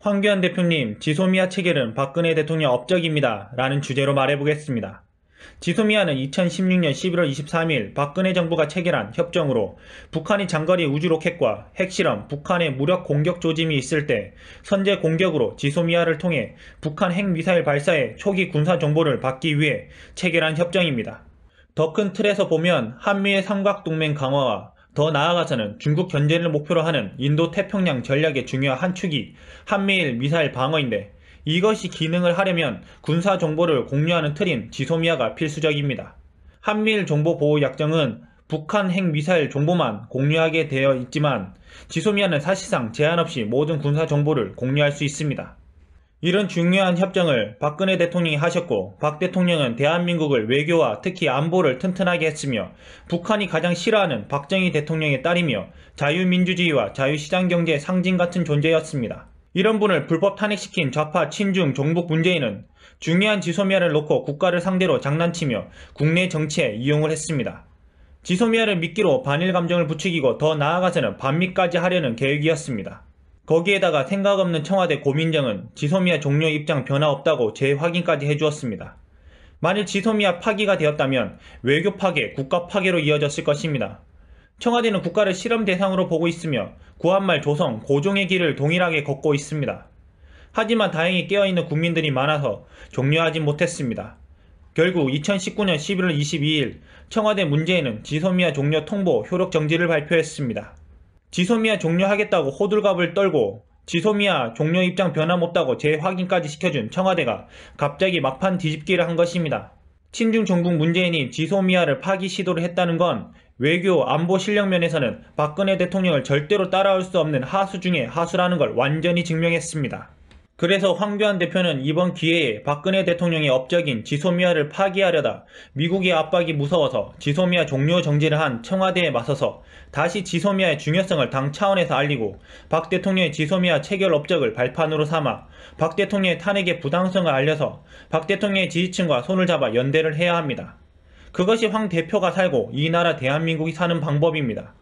황교안 대표님, 지소미아 체결은 박근혜 대통령 업적입니다. 라는 주제로 말해보겠습니다. 지소미아는 2016년 11월 23일 박근혜 정부가 체결한 협정으로 북한이 장거리 우주로켓과 핵실험, 북한의 무력 공격 조짐이 있을 때 선제 공격으로 지소미아를 통해 북한 핵미사일 발사의 초기 군사 정보를 받기 위해 체결한 협정입니다. 더 큰 틀에서 보면 한미의 삼각동맹 강화와 더 나아가서는 중국 견제를 목표로 하는 인도 태평양 전략의 중요한 축이 한미일 미사일 방어인데 이것이 기능을 하려면 군사 정보를 공유하는 틀인 지소미아가 필수적입니다. 한미일 정보보호약정은 북한 핵미사일 정보만 공유하게 되어 있지만 지소미아는 사실상 제한 없이 모든 군사 정보를 공유할 수 있습니다. 이런 중요한 협정을 박근혜 대통령이 하셨고 박 대통령은 대한민국을 외교와 특히 안보를 튼튼하게 했으며 북한이 가장 싫어하는 박정희 대통령의 딸이며 자유민주주의와 자유시장경제의 상징 같은 존재였습니다. 이런 분을 불법 탄핵시킨 좌파 친중 종북 문재인은 중요한 지소미아를 놓고 국가를 상대로 장난치며 국내 정치에 이용을 했습니다. 지소미아를 미끼로 반일 감정을 부추기고 더 나아가서는 반미까지 하려는 계획이었습니다. 거기에다가 생각 없는 청와대 고민정은 지소미아 종료 입장 변화 없다고 재확인까지 해주었습니다. 만일 지소미아 파기가 되었다면 외교 파괴, 국가 파괴로 이어졌을 것입니다. 청와대는 국가를 실험 대상으로 보고 있으며 구한말 조성, 고종의 길을 동일하게 걷고 있습니다. 하지만 다행히 깨어있는 국민들이 많아서 종료하지 못했습니다. 결국 2019년 11월 22일 청와대 문재인은 지소미아 종료 통보 효력 정지를 발표했습니다. 지소미아 종료하겠다고 호들갑을 떨고 지소미아 종료 입장 변함없다고 재확인까지 시켜준 청와대가 갑자기 막판 뒤집기를 한 것입니다. 친중 정국 문재인이 지소미아를 파기 시도를 했다는 건 외교 안보 실력 면에서는 박근혜 대통령을 절대로 따라올 수 없는 하수 중의 하수라는 걸 완전히 증명했습니다. 그래서 황교안 대표는 이번 기회에 박근혜 대통령의 업적인 지소미아를 파기하려다 미국의 압박이 무서워서 지소미아 종료 정지를 한 청와대에 맞서서 다시 지소미아의 중요성을 당 차원에서 알리고 박 대통령의 지소미아 체결 업적을 발판으로 삼아 박 대통령의 탄핵의 부당성을 알려서 박 대통령의 지지층과 손을 잡아 연대를 해야 합니다. 그것이 황 대표가 살고 이 나라 대한민국이 사는 방법입니다.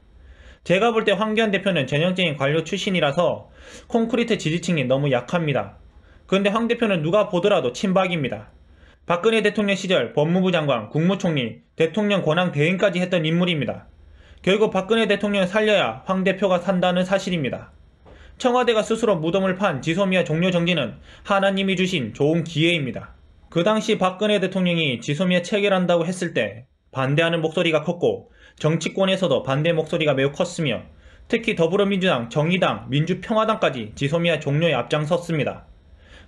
제가 볼 때 황교안 대표는 전형적인 관료 출신이라서 콘크리트 지지층이 너무 약합니다. 그런데 황 대표는 누가 보더라도 친박입니다. 박근혜 대통령 시절 법무부 장관, 국무총리, 대통령 권한 대행까지 했던 인물입니다. 결국 박근혜 대통령을 살려야 황 대표가 산다는 사실입니다. 청와대가 스스로 무덤을 판 지소미아 종료 정지는 하나님이 주신 좋은 기회입니다. 그 당시 박근혜 대통령이 지소미아 체결한다고 했을 때 반대하는 목소리가 컸고 정치권에서도 반대 목소리가 매우 컸으며 특히 더불어민주당, 정의당, 민주평화당까지 지소미아 종료에 앞장섰습니다.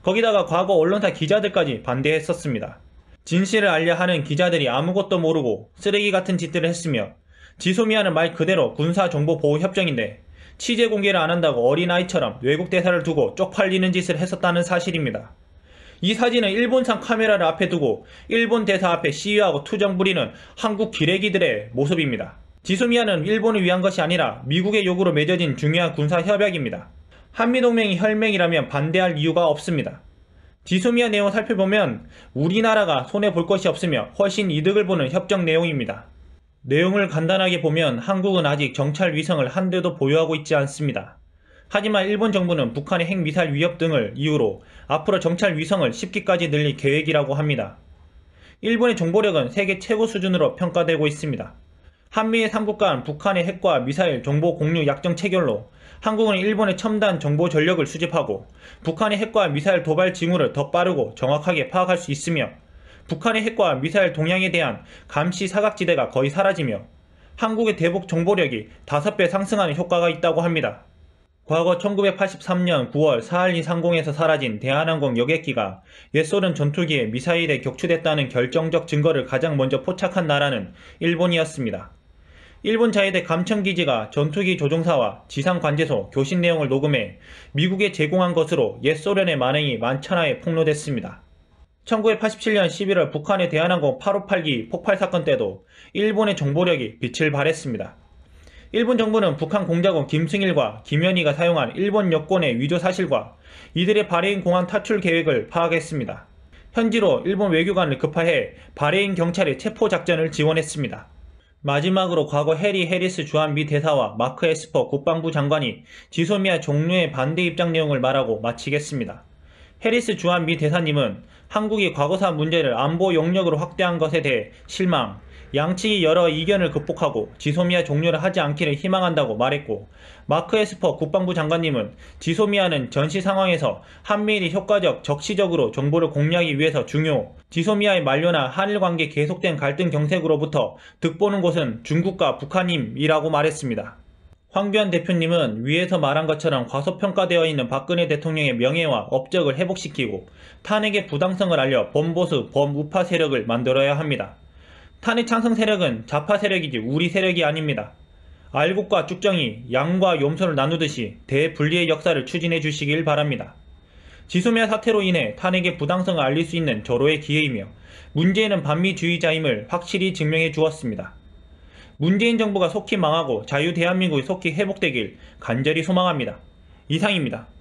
거기다가 과거 언론사 기자들까지 반대했었습니다. 진실을 알려 하는 기자들이 아무것도 모르고 쓰레기 같은 짓들을 했으며 지소미아는 말 그대로 군사정보보호협정인데 취재 공개를 안 한다고 어린아이처럼 외국 대사를 두고 쪽팔리는 짓을 했었다는 사실입니다. 이 사진은 일본산 카메라를 앞에 두고 일본 대사 앞에 시위하고 투정 부리는 한국 기레기들의 모습입니다. 지소미아는 일본을 위한 것이 아니라 미국의 요구로 맺어진 중요한 군사협약입니다. 한미동맹이 혈맹이라면 반대할 이유가 없습니다. 지소미아 내용 살펴보면 우리나라가 손해볼 것이 없으며 훨씬 이득을 보는 협정 내용입니다. 내용을 간단하게 보면 한국은 아직 정찰 위성을 한 대도 보유하고 있지 않습니다. 하지만 일본 정부는 북한의 핵미사일 위협 등을 이유로 앞으로 정찰 위성을 10기까지 늘릴 계획이라고 합니다. 일본의 정보력은 세계 최고 수준으로 평가되고 있습니다. 한미의 3국 간 북한의 핵과 미사일 정보 공유 약정 체결로 한국은 일본의 첨단 정보 전력을 수집하고 북한의 핵과 미사일 도발 징후를 더 빠르고 정확하게 파악할 수 있으며 북한의 핵과 미사일 동향에 대한 감시 사각지대가 거의 사라지며 한국의 대북 정보력이 5배 상승하는 효과가 있다고 합니다. 과거 1983년 9월 4.12 상공에서 사라진 대한항공 여객기가 옛소련 전투기에 미사일에 격추됐다는 결정적 증거를 가장 먼저 포착한 나라는 일본이었습니다. 일본 자위대 감청기지가 전투기 조종사와 지상관제소 교신 내용을 녹음해 미국에 제공한 것으로 옛소련의 만행이 만천하에 폭로됐습니다. 1987년 11월 북한의 대한항공 858기 폭발 사건 때도 일본의 정보력이 빛을 발했습니다. 일본 정부는 북한 공작원 김승일과 김현희가 사용한 일본 여권의 위조 사실과 이들의 바레인 공항 탈출 계획을 파악했습니다. 현지로 일본 외교관을 급파해 바레인 경찰의 체포작전을 지원했습니다. 마지막으로 과거 해리 해리스 주한 미 대사와 마크 에스퍼 국방부 장관이 지소미아 종료의 반대 입장 내용을 말하고 마치겠습니다. 해리스 주한 미 대사님은 한국이 과거사 문제를 안보 영역으로 확대한 것에 대해 실망, 양측이 여러 이견을 극복하고 지소미아 종료를 하지 않기를 희망한다고 말했고 마크 에스퍼 국방부 장관님은 지소미아는 전시 상황에서 한미일이 효과적 적시적으로 정보를 공유하기 위해서 중요 지소미아의 만료나 한일 관계 계속된 갈등 경색으로부터 득보는 곳은 중국과 북한임이라고 말했습니다. 황교안 대표님은 위에서 말한 것처럼 과소평가되어 있는 박근혜 대통령의 명예와 업적을 회복시키고 탄핵의 부당성을 알려 범보수, 범우파 세력을 만들어야 합니다. 탄핵 찬성 세력은 좌파 세력이지 우리 세력이 아닙니다. 알곡과 쭉정이 양과 용소를 나누듯이 대분리의 역사를 추진해 주시길 바랍니다. 지소미아 사태로 인해 탄핵의 부당성을 알릴 수 있는 절호의 기회이며 문재인은 반미주의자임을 확실히 증명해 주었습니다. 문재인 정부가 속히 망하고 자유 대한민국이 속히 회복되길 간절히 소망합니다. 이상입니다.